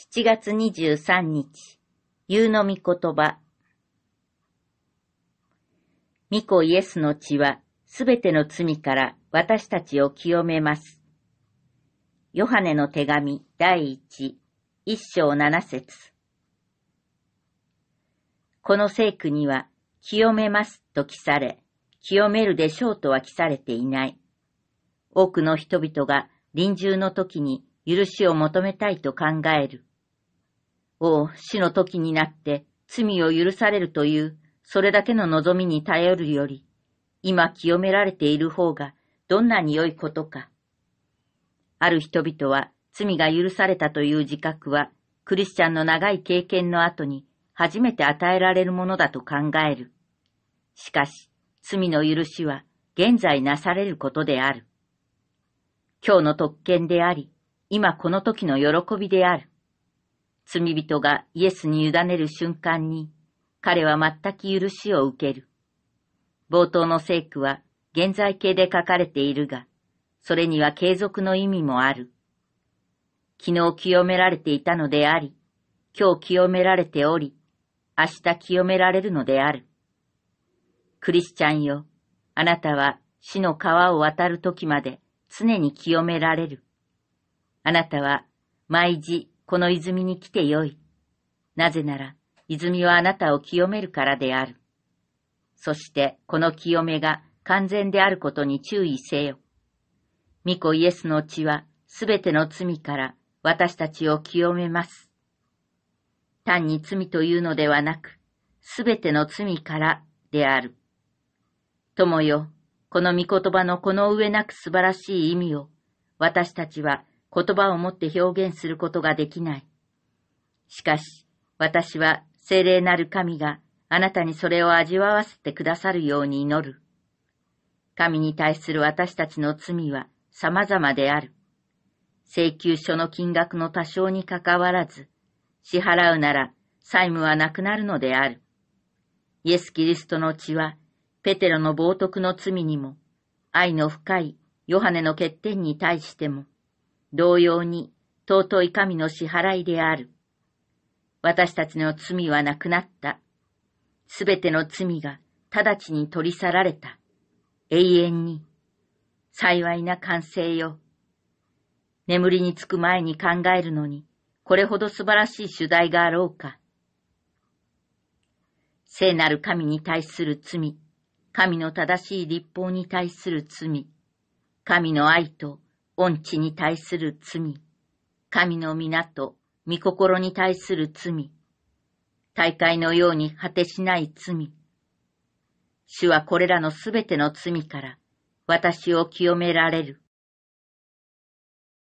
7月23日、夕の御言葉。御子イエスの血は、すべての罪から私たちを清めます。ヨハネの手紙第一、一章七節。この聖句には、清めますと記され、清めるでしょうとは記されていない。多くの人々が臨終の時に許しを求めたいと考える。を死の時になって罪を許されるという、それだけの望みに頼るより、今清められている方がどんなに良いことか。ある人々は罪が許されたという自覚は、クリスチャンの長い経験の後に初めて与えられるものだと考える。しかし、罪の許しは現在なされることである。今日の特権であり、今この時の喜びである。罪人がイエスに委ねる瞬間に、彼は全く許しを受ける。冒頭の聖句は現在形で書かれているが、それには継続の意味もある。昨日清められていたのであり、今日清められており、明日清められるのである。クリスチャンよ、あなたは死の川を渡る時まで常に清められる。あなたは毎時この泉に来てよい。なぜなら、泉はあなたを清めるからである。そして、この清めが完全であることに注意せよ。巫女イエスの血は、すべての罪から私たちを清めます。単に罪というのではなく、すべての罪からである。友よ、この御言葉のこの上なく素晴らしい意味を、私たちは言葉をもって表現することができない。しかし、私は精霊なる神があなたにそれを味わわせてくださるように祈る。神に対する私たちの罪は様々である。請求書の金額の多少にかかわらず、支払うなら債務はなくなるのである。イエス・キリストの血は、ペテロの冒涜の罪にも、愛の深いヨハネの欠点に対しても、同様に尊い神の支払いである。私たちの罪はなくなった。すべての罪が直ちに取り去られた。永遠に。幸いな完成よ。眠りにつく前に考えるのに、これほど素晴らしい主題があろうか。聖なる神に対する罪、神の正しい立法に対する罪、神の愛と恩知に対する罪、神の皆と御心に対する罪、大会のように果てしない罪。主はこれらのすべての罪から私を清められる。